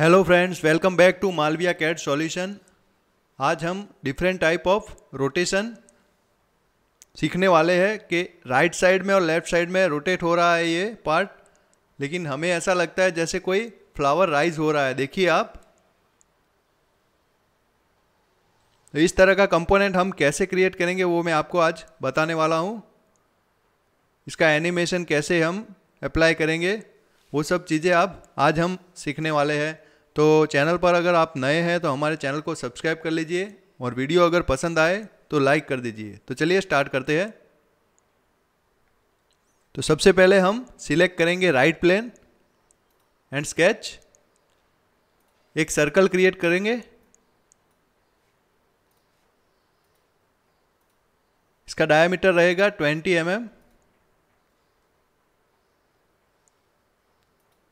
Hello friends welcome back to Malviya CAD solution आज हम different type of rotation सीखने वाले हैं कि राइट साइड में और लेफ्ट साइड में रोटेट हो रहा है ये पार्ट लेकिन हमें ऐसा लगता है जैसे कोई फ्लावर राइज हो रहा है देखिए आप तो इस तरह का कंपोनेंट हम कैसे क्रिएट करेंगे वो मैं आपको आज बताने वाला हूँ इसका एनिमेशन कैसे हम अप्लाई करेंगे वो सब चीज़ें आप आज हम सीखने वाले हैं तो चैनल पर अगर आप नए हैं तो हमारे चैनल को सब्सक्राइब कर लीजिए और वीडियो अगर पसंद आए तो लाइक कर दीजिए तो चलिए स्टार्ट करते हैं तो सबसे पहले हम सिलेक्ट करेंगे राइट प्लेन एंड स्केच एक सर्कल क्रिएट करेंगे इसका डायमीटर रहेगा 20 एम mm.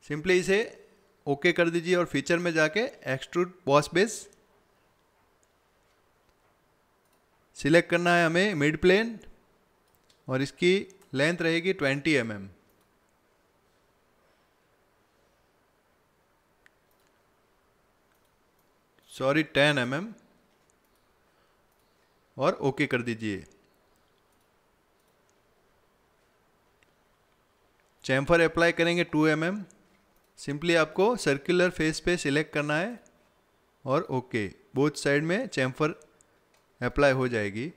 सिंपली इसे ओके कर दीजिए और फीचर में जाके एक्सट्रूड बॉस बेस सिलेक्ट करना है हमें मिड प्लेन और इसकी लेंथ रहेगी 20 M mm. Sorry 10 M mm. और ओके कर दीजिए चैम्फर अप्लाई करेंगे 2 एम mm. सिंपली आपको सर्कुलर फेस पे सिलेक्ट करना है और ओके बोथ साइड में चैम्फर अप्लाई हो जाएगी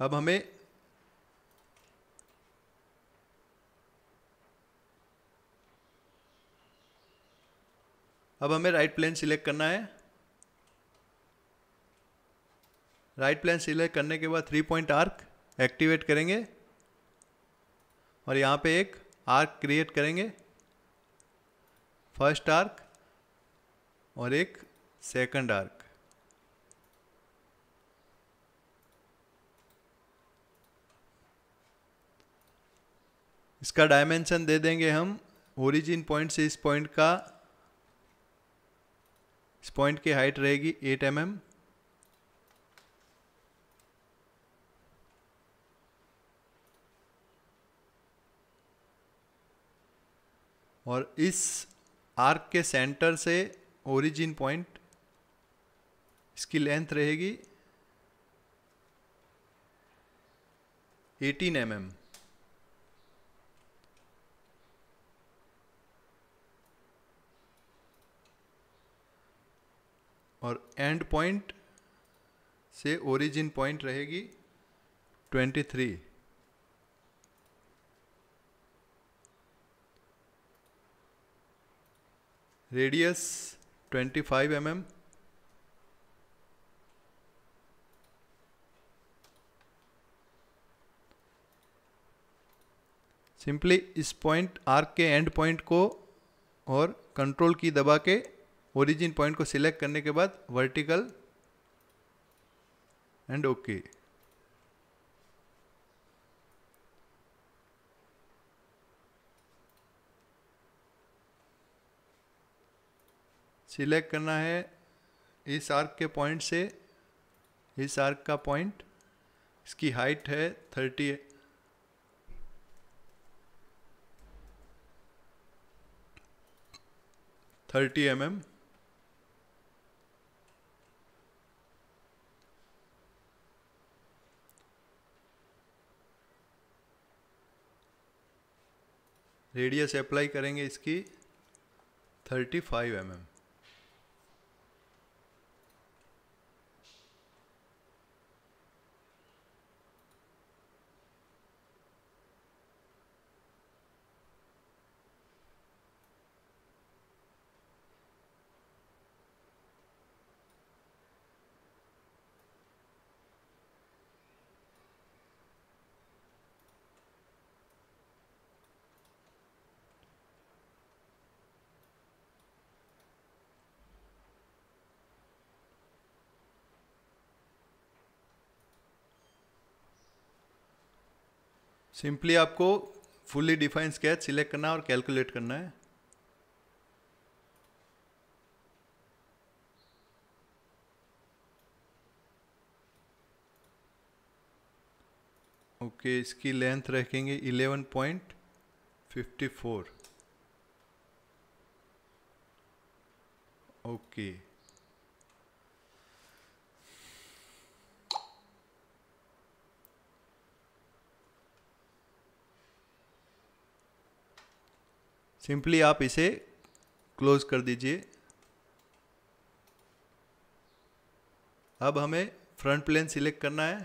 अब हमें अब हमें राइट प्लेन सिलेक्ट करना है राइट प्लेन सिलेक्ट करने के बाद थ्री पॉइंट आर्क एक्टिवेट करेंगे और यहाँ पे एक आर्क क्रिएट करेंगे फर्स्ट आर्क और एक सेकंड आर्क इसका डायमेंशन दे देंगे हम ओरिजिन पॉइंट से इस पॉइंट का इस पॉइंट की हाइट रहेगी 8 एम mm, और इस आर्क के सेंटर से ओरिजिन पॉइंट इसकी लेंथ रहेगी 18 एम mm. और एंड पॉइंट से ओरिजिन पॉइंट रहेगी 23 रेडियस 25 फाइव mm, सिंपली इस पॉइंट आर्क के एंड पॉइंट को और कंट्रोल की दबा के ओरिजिन पॉइंट को सिलेक्ट करने के बाद vertical and okay okay. Select करना है इस आर्क के पॉइंट से इस आर्क का पॉइंट इसकी हाइट है thirty thirty M M radius apply करेंगे इसकी thirty five M M simply आपको फुल्ली डिफाइन स्केच सिलेक्ट करना और कैलकुलेट करना है ओके okay, इसकी लेंथ रखेंगे 11.54 ओके okay. सिंपली आप इसे क्लोज कर दीजिए अब हमें फ्रंट प्लेन सिलेक्ट करना है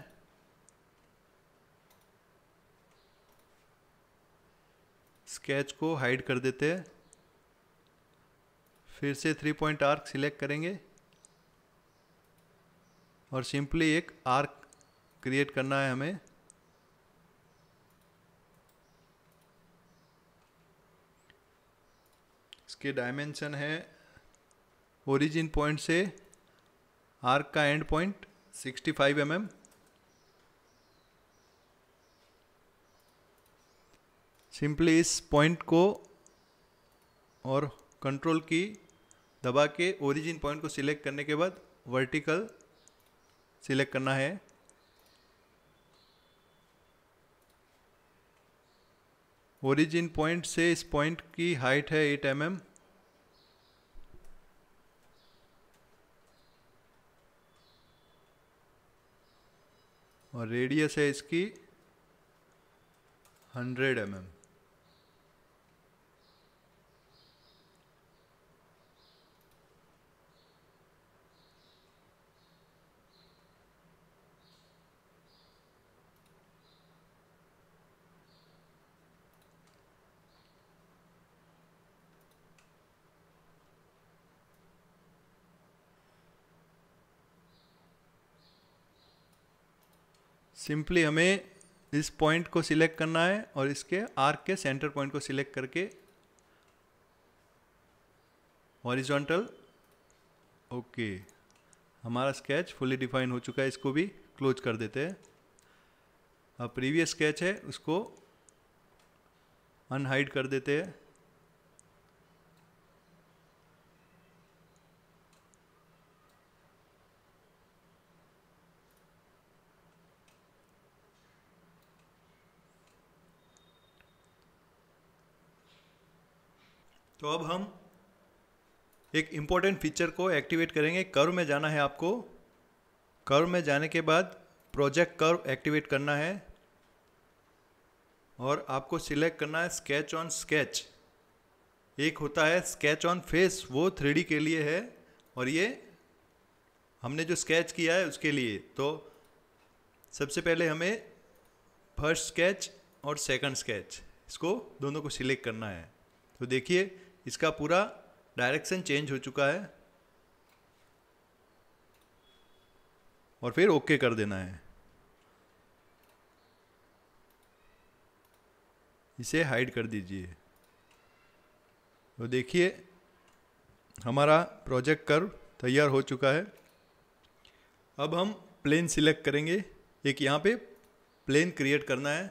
स्केच को हाइड कर देते हैं फिर से थ्री पॉइंट आर्क सिलेक्ट करेंगे और सिंपली एक आर्क क्रिएट करना है हमें के डायमेंशन है ओरिजिन पॉइंट से आर्क का end point 65 five mm, simply इस पॉइंट को और कंट्रोल की दबा के ओरिजिन पॉइंट को सिलेक्ट करने के बाद वर्टिकल सिलेक्ट करना है ओरिजिन पॉइंट से इस पॉइंट की हाइट है 8 एम mm, और रेडियस है इसकी 100 एम mm. सिंपली हमें इस पॉइंट को सिलेक्ट करना है और इसके आर्क के सेंटर पॉइंट को सिलेक्ट करके हॉरिजॉन्टल ओके हमारा स्केच फुली डिफाइन हो चुका है इसको भी क्लोज कर देते हैं अब प्रीवियस स्केच है उसको अनहाइड कर देते हैं तो अब हम एक इम्पॉर्टेंट फीचर को एक्टिवेट करेंगे कर्व में जाना है आपको कर्व में जाने के बाद प्रोजेक्ट कर्व एक्टिवेट करना है और आपको सिलेक्ट करना है स्केच ऑन स्केच एक होता है स्केच ऑन फेस वो थ्री के लिए है और ये हमने जो स्केच किया है उसके लिए तो सबसे पहले हमें फर्स्ट स्केच और सेकंड स्केच इसको दोनों को सिलेक्ट करना है तो देखिए इसका पूरा डायरेक्शन चेंज हो चुका है और फिर ओके okay कर देना है इसे हाइड कर दीजिए तो देखिए हमारा प्रोजेक्ट कर्व तैयार हो चुका है अब हम प्लेन सिलेक्ट करेंगे एक यहाँ पे प्लेन क्रिएट करना है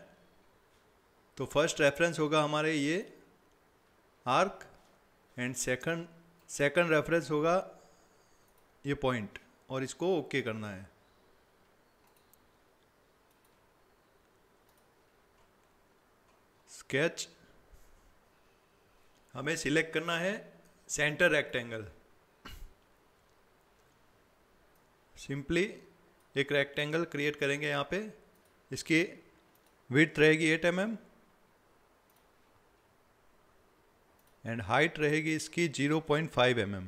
तो फर्स्ट रेफरेंस होगा हमारे ये arc and second second reference होगा ये पॉइंट और इसको ओके okay करना है स्केच हमें सिलेक्ट करना है सेंटर रेक्टेंगल सिंपली एक रेक्टेंगल क्रिएट करेंगे यहाँ पे इसकी विथ रहेगी eight m m and height रहेगी इसकी 0.5 पॉइंट mm.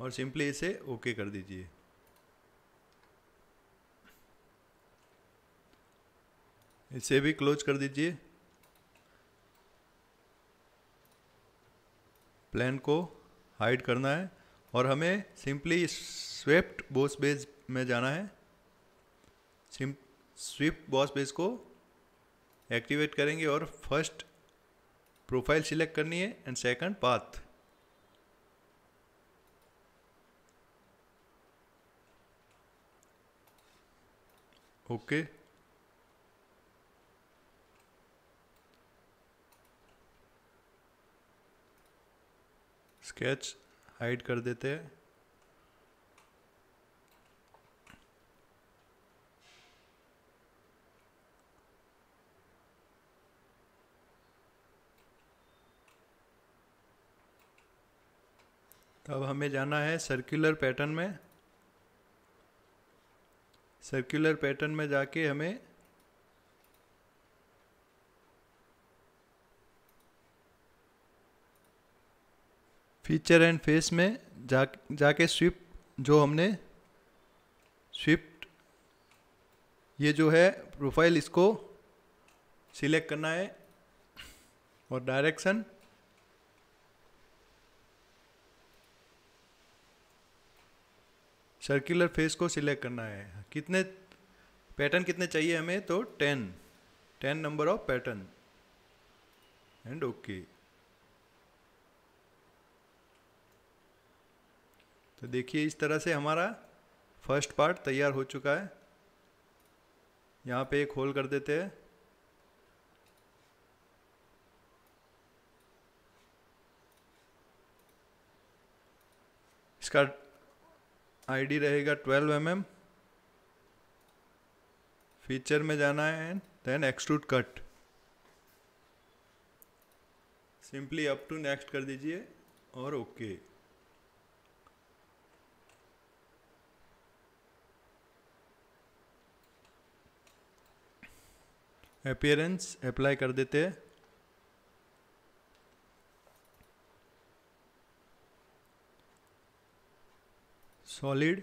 और सिंपली इसे ओके okay कर दीजिए इसे भी क्लोज कर दीजिए प्लान को हाइड करना है और हमें सिंपली स्वेप्ट बॉस बेस में जाना है स्विफ्ट बॉस बेस को एक्टिवेट करेंगे और फर्स्ट प्रोफाइल सिलेक्ट करनी है and second path okay sketch hide कर देते हैं अब हमें जाना है सर्कुलर पैटर्न में सर्कुलर पैटर्न में जाके हमें फीचर एंड फेस में जा जाके स्विप जो हमने स्विफ्ट ये जो है प्रोफाइल इसको सिलेक्ट करना है और डायरेक्शन सर्कुलर फेस को सिलेक्ट करना है कितने पैटर्न कितने चाहिए हमें तो ten ten number of pattern and okay तो देखिए इस तरह से हमारा फर्स्ट पार्ट तैयार हो चुका है यहाँ पे एक होल कर देते हैं इसका आईडी रहेगा 12 एम mm, फीचर में जाना है and then extrude cut simply up to next कर दीजिए और ओके okay. अपियरेंस अप्लाई कर देते हैं solid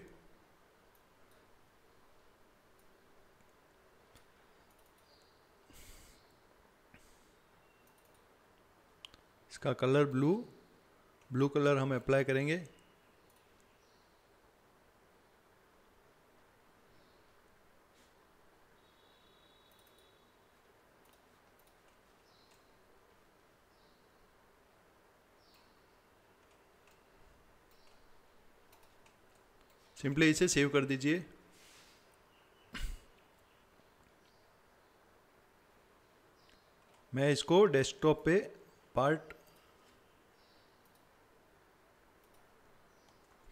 इसका कलर ब्लू ब्लू कलर हम अप्लाई करेंगे सिंपली इसे सेव कर दीजिए मैं इसको डेस्कटॉप पे पार्ट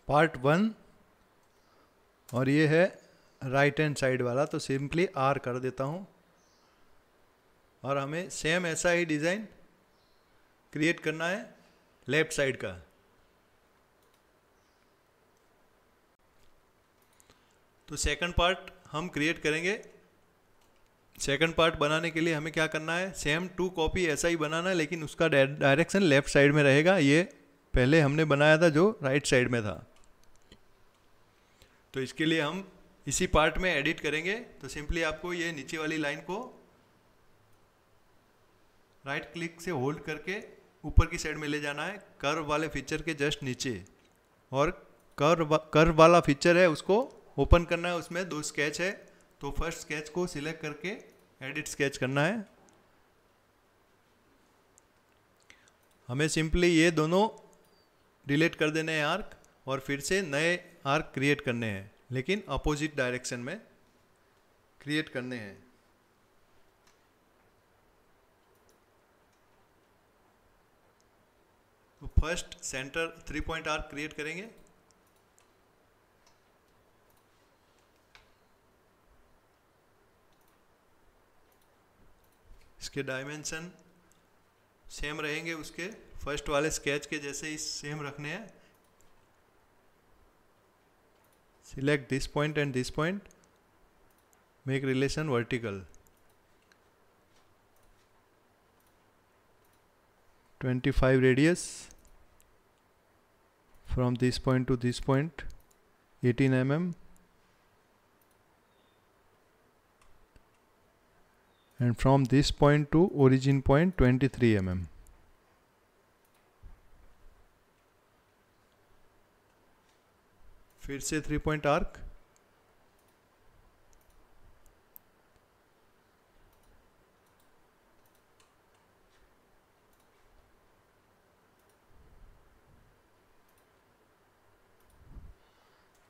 पार्ट वन और ये है राइट हैंड साइड वाला तो सिंपली आर कर देता हूँ और हमें सेम ऐसा ही डिज़ाइन क्रिएट करना है लेफ्ट साइड का तो सेकंड पार्ट हम क्रिएट करेंगे सेकंड पार्ट बनाने के लिए हमें क्या करना है सेम टू कॉपी ऐसा ही बनाना है लेकिन उसका डायरेक्शन लेफ्ट साइड में रहेगा ये पहले हमने बनाया था जो राइट right साइड में था तो इसके लिए हम इसी पार्ट में एडिट करेंगे तो सिंपली आपको ये नीचे वाली लाइन को राइट right क्लिक से होल्ड करके ऊपर की साइड में ले जाना है कर्व वाले फीचर के जस्ट नीचे और कर्व कर्व वाला फीचर है उसको ओपन करना है उसमें दो स्केच है तो फर्स्ट स्केच को सिलेक्ट करके एडिट स्केच करना है हमें सिंपली ये दोनों डिलीट कर देने हैं आर्क और फिर से नए आर्क क्रिएट करने हैं लेकिन अपोजिट डायरेक्शन में क्रिएट करने हैं तो first centre three point arc create करेंगे इसके डायमेंशन सेम रहेंगे उसके फर्स्ट वाले स्केच के जैसे ही सेम रखने हैं select this point and this point make relation vertical 25 radius from this point to this point 18 M mm. and from this point to origin point 23 mm फिर से three point arc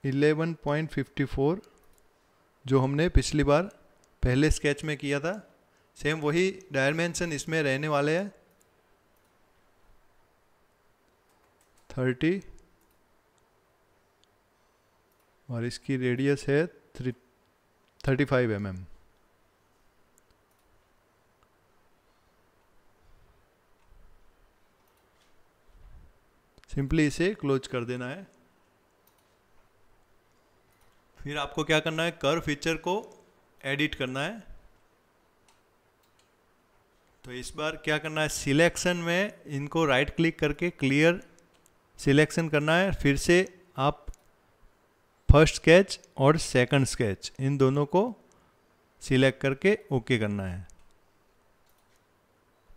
eleven point fifty four जो हमने पिछली बार पहले sketch में किया था same वही डायमेंशन इसमें रहने वाले हैं थर्टी और इसकी रेडियस है three thirty five M M simply इसे क्लोज कर देना है फिर आपको क्या करना है कर फीचर को एडिट करना है तो इस बार क्या करना है सिलेक्शन में इनको राइट क्लिक करके क्लियर सिलेक्शन करना है फिर से आप फर्स्ट स्केच और सेकंड स्केच इन दोनों को सिलेक्ट करके ओके करना है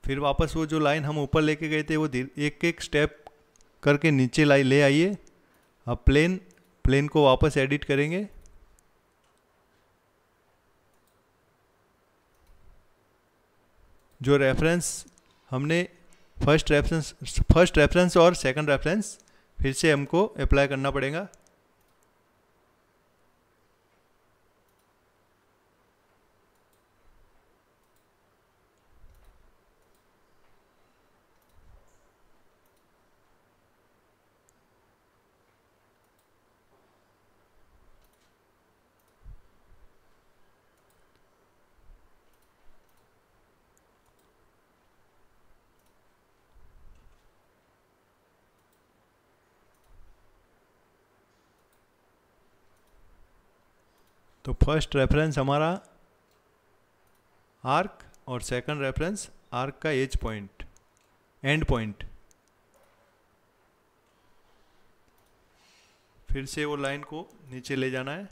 फिर वापस वो जो लाइन हम ऊपर लेके गए थे वो एक एक स्टेप करके नीचे लाई ले आइए अब प्लेन प्लेन को वापस एडिट करेंगे जो रेफरेंस हमने फर्स्ट रेफरेंस फर्स्ट रेफरेंस और सेकंड रेफरेंस फिर से हमको अप्लाई करना पड़ेगा तो फर्स्ट रेफरेंस हमारा आर्क और सेकंड रेफरेंस आर्क का एज पॉइंट एंड पॉइंट फिर से वो लाइन को नीचे ले जाना है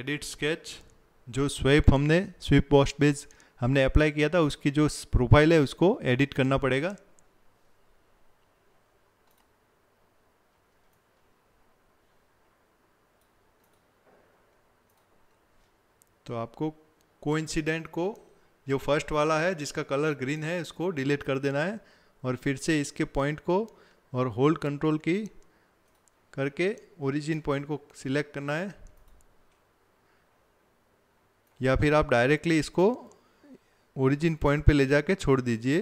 एडिट स्केच जो स्वेप हमने स्वीप वॉश बेज हमने अप्लाई किया था उसकी जो प्रोफाइल है उसको एडिट करना पड़ेगा तो आपको कोइंसिडेंट को जो फर्स्ट वाला है जिसका कलर ग्रीन है इसको डिलीट कर देना है और फिर से इसके पॉइंट को और होल्ड कंट्रोल की करके ओरिजिन पॉइंट को सिलेक्ट करना है या फिर आप डायरेक्टली इसको ओरिजिन पॉइंट पे ले जाके छोड़ दीजिए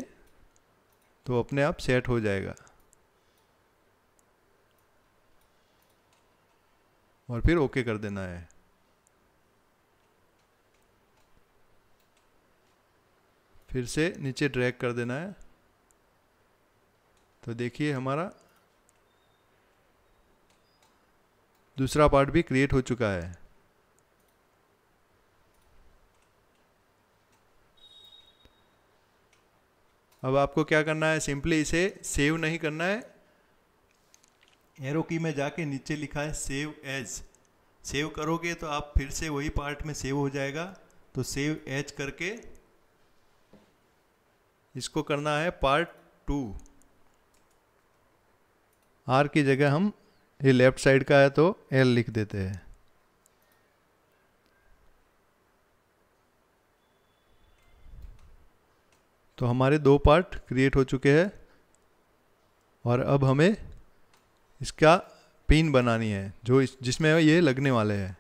तो अपने आप सेट हो जाएगा और फिर ओके कर देना है फिर से नीचे ड्रैग कर देना है तो देखिए हमारा दूसरा पार्ट भी क्रिएट हो चुका है अब आपको क्या करना है सिंपली इसे सेव नहीं करना है एरो की में जाके नीचे लिखा है सेव एज सेव करोगे तो आप फिर से वही पार्ट में सेव हो जाएगा तो सेव एज करके इसको करना है पार्ट टू आर की जगह हम ये लेफ्ट साइड का है तो एल लिख देते हैं तो हमारे दो पार्ट क्रिएट हो चुके हैं और अब हमें इसका पिन बनानी है जो इस जिसमें ये लगने वाले हैं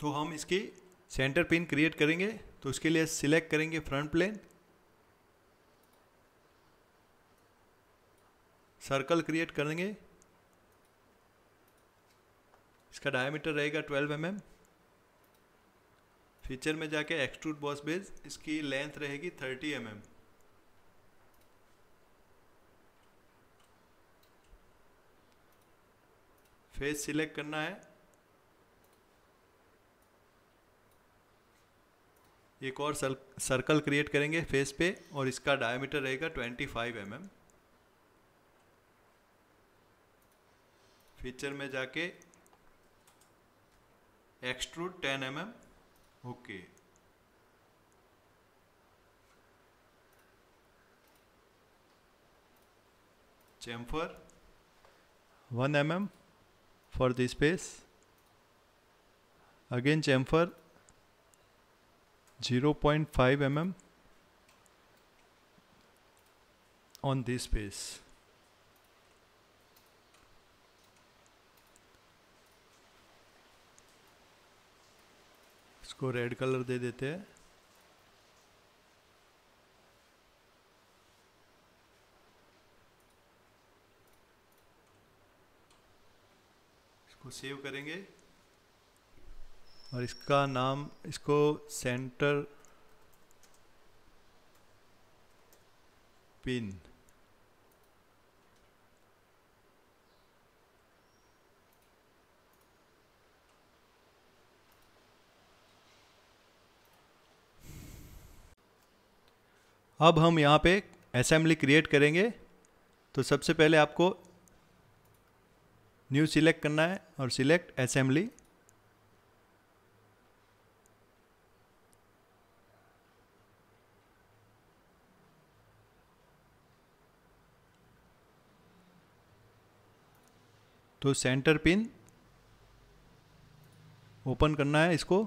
तो हम इसकी सेंटर पिन क्रिएट करेंगे तो इसके लिए सिलेक्ट करेंगे फ्रंट प्लेन सर्कल क्रिएट करेंगे इसका डायमीटर रहेगा 12 एम mm. फीचर में जाके एक्सट्रूड बॉस बेस इसकी लेंथ रहेगी thirty m mm. Face select करना है एक और सर्कल क्रिएट करेंगे फेस पे और इसका डायमीटर रहेगा 25 फाइव mm. फीचर में जाके extrude 10 M mm. Okay. Chamfer 1 mm for the space. Again chamfer 0.5 mm on this space. इसको रेड कलर दे देते हैं इसको सेव करेंगे और इसका नाम इसको सेंटर पिन अब हम यहाँ पे असेंबली क्रिएट करेंगे तो सबसे पहले आपको न्यू सिलेक्ट करना है और सिलेक्ट असेंबली तो सेंटर पिन ओपन करना है इसको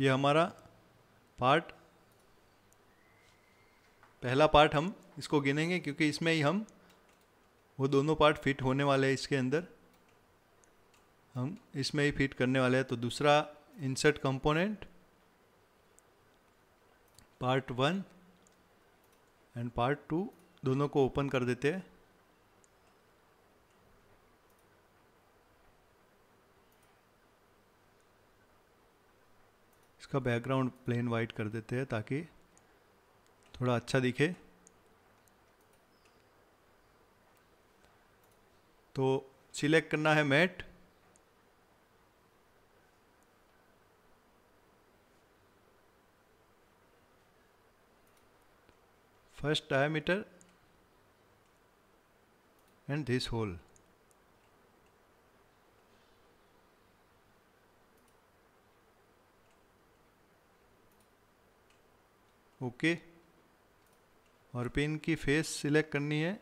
ये हमारा पार्ट पहला पार्ट हम इसको गिनेंगे क्योंकि इसमें ही हम वो दोनों पार्ट फिट होने वाले हैं इसके अंदर हम इसमें ही फिट करने वाले हैं तो दूसरा insert component part one and part two दोनों को ओपन कर देते हैं इसका बैकग्राउंड प्लेन वाइट कर देते हैं ताकि थोड़ा अच्छा दिखे तो सिलेक्ट करना है mate first diameter and this hole okay okay. और पिन की फेस सिलेक्ट करनी है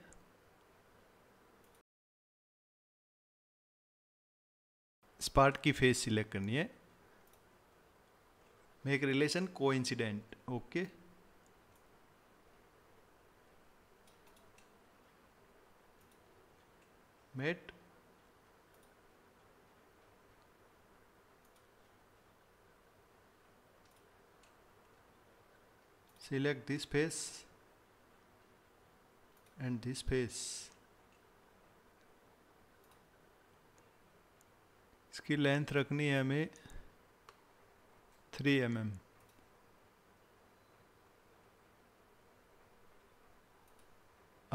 स्पार्ट की फेस सिलेक्ट करनी है make relation coincident okay mate select this face and this face इसकी लेंथ रखनी है हमें थ्री एम एम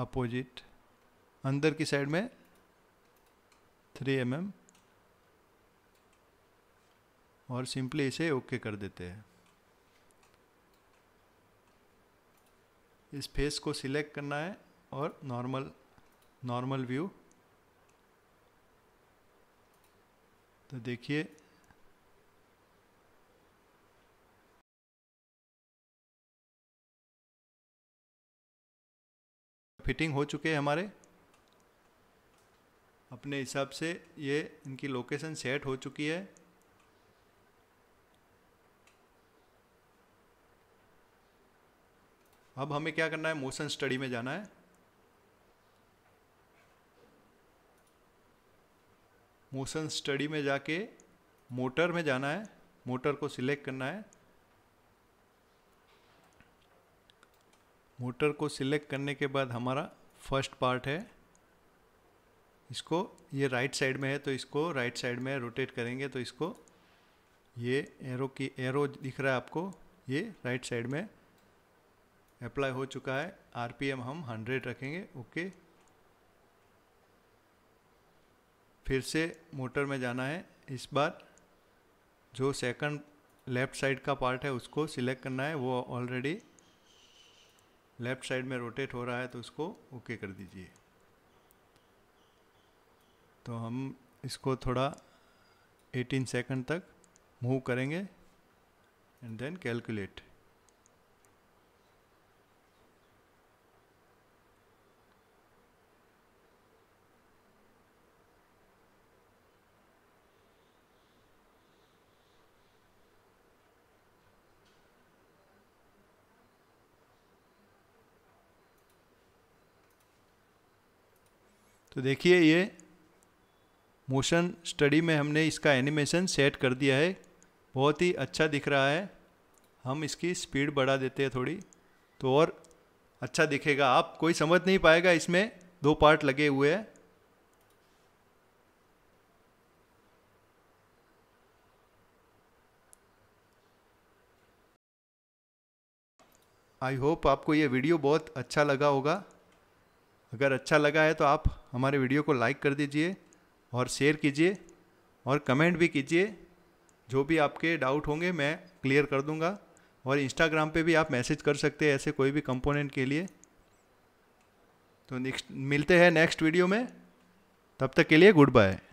अपोजिट अंदर की साइड में थ्री एम एम और सिंपली इसे ओके कर देते हैं इस फेस को सिलेक्ट करना है और नॉर्मल नॉर्मल व्यू तो देखिए फिटिंग हो चुके हैं हमारे अपने हिसाब से ये इनकी लोकेशन सेट हो चुकी है अब हमें क्या करना है मोशन स्टडी में जाना है मोशन स्टडी में जाके मोटर में जाना है मोटर को सिलेक्ट करना है मोटर को सिलेक्ट करने के बाद हमारा फर्स्ट पार्ट है इसको ये राइट साइड में है तो इसको राइट साइड में रोटेट करेंगे तो इसको ये एरो की एरो दिख रहा है आपको ये राइट साइड में अप्लाई हो चुका है आरपीएम हम 100 रखेंगे ओके फिर से मोटर में जाना है इस बार जो सेकंड लेफ़्ट साइड का पार्ट है उसको सिलेक्ट करना है वो ऑलरेडी लेफ़्ट साइड में रोटेट हो रहा है तो उसको ओके कर दीजिए तो हम इसको थोड़ा 18 सेकंड तक मूव करेंगे एंड देन कैलकुलेट तो देखिए ये मोशन स्टडी में हमने इसका एनिमेशन सेट कर दिया है बहुत ही अच्छा दिख रहा है हम इसकी स्पीड बढ़ा देते हैं थोड़ी तो और अच्छा दिखेगा आप कोई समझ नहीं पाएगा इसमें दो पार्ट लगे हुए हैं आई होप आपको ये वीडियो बहुत अच्छा लगा होगा अगर अच्छा लगा है तो आप हमारे वीडियो को लाइक कर दीजिए और शेयर कीजिए और कमेंट भी कीजिए जो भी आपके डाउट होंगे मैं क्लियर कर दूंगा और इंस्टाग्राम पे भी आप मैसेज कर सकते हैं ऐसे कोई भी कंपोनेंट के लिए तो नेक्स्ट मिलते हैं नेक्स्ट वीडियो में तब तक के लिए गुड बाय